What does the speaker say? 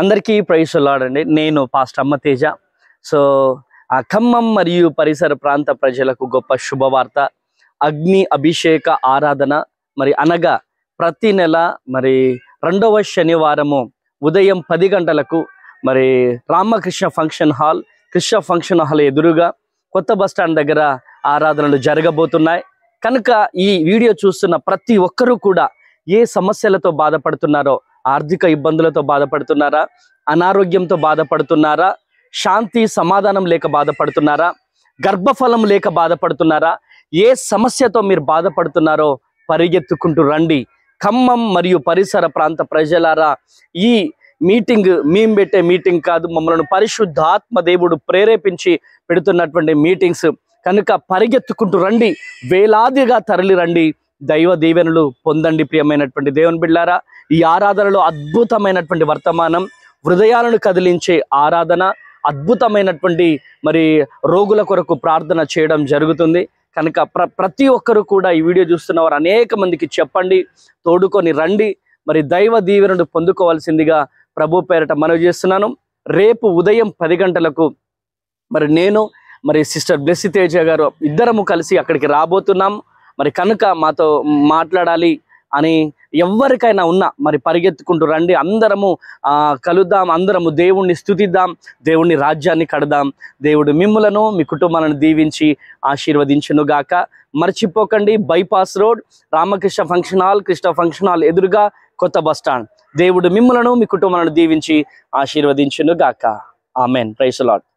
అందరికీ ప్రైస్ లాడండి నేను పాస్ట్ అమ్మ తేజ సో ఆ ఖమ్మం మరియు పరిసర ప్రాంత ప్రజలకు గొప్ప శుభవార్త అగ్ని అభిషేక ఆరాధన మరి అనగా ప్రతి నెల మరి రెండవ శనివారము ఉదయం పది గంటలకు మరి Ramakrishna function hall Krishna function hall ఎదురుగా కొత్త బస్ స్టాండ్ దగ్గర ఆరాధనలు జరగబోతున్నాయి కనుక ఈ వీడియో చూస్తున్న ప్రతి ఒక్కరూ కూడా ఏ సమస్యలతో బాధపడుతున్నారో ఆర్థిక ఇబ్బందులతో బాధపడుతున్నారా అనారోగ్యంతో బాధపడుతున్నారా శాంతి సమాధానం లేక బాధపడుతున్నారా గర్భఫలం లేక బాధపడుతున్నారా ఏ సమస్యతో మీరు బాధపడుతున్నారో పరిగెత్తుకుంటూ రండి ఖమ్మం మరియు పరిసర ప్రాంత ప్రజలారా ఈ మీటింగ్ మేము పెట్టే మీటింగ్ కాదు మమ్మల్ని పరిశుద్ధాత్మ దేవుడు ప్రేరేపించి పెడుతున్నటువంటి మీటింగ్స్ కనుక పరిగెత్తుకుంటూ రండి వేలాదిగా తరలి రండి దైవ దీవెనలు పొందండి ప్రియమైనటువంటి దేవుని బిళ్ళారా ఈ ఆరాధనలో అద్భుతమైనటువంటి వర్తమానం హృదయాలను కదిలించే ఆరాధన అద్భుతమైనటువంటి మరి రోగుల కొరకు ప్రార్థన చేయడం జరుగుతుంది కనుక ప్ర ప్రతి ఒక్కరు కూడా ఈ వీడియో చూస్తున్న వారు అనేక మందికి చెప్పండి తోడుకొని రండి మరి దైవ దీవెనను పొందుకోవాల్సిందిగా ప్రభు పేరట మనవి చేస్తున్నాను రేపు ఉదయం పది గంటలకు మరి నేను మరి సిస్టర్ బ్లెస్సి తేజ గారు ఇద్దరము కలిసి అక్కడికి రాబోతున్నాం మరి కనుక మాతో మాట్లాడాలి అని ఎవరికైనా ఉన్నా మరి పరిగెత్తుకుంటూ రండి అందరము కలుద్దాం అందరము దేవుణ్ణి స్థుతిద్దాం దేవుణ్ణి రాజ్యాన్ని కడదాం దేవుడు మిమ్ములను మీ కుటుంబాలను దీవించి గాక మర్చిపోకండి bypass road Ramakrishna function hall Krishna function hall ఎదురుగా కొత్త బస్టాండ్ దేవుడు మిమ్ములను మీ కుటుంబాలను దీవించి ఆ ఆమెన్ ప్రైస్ లాడ్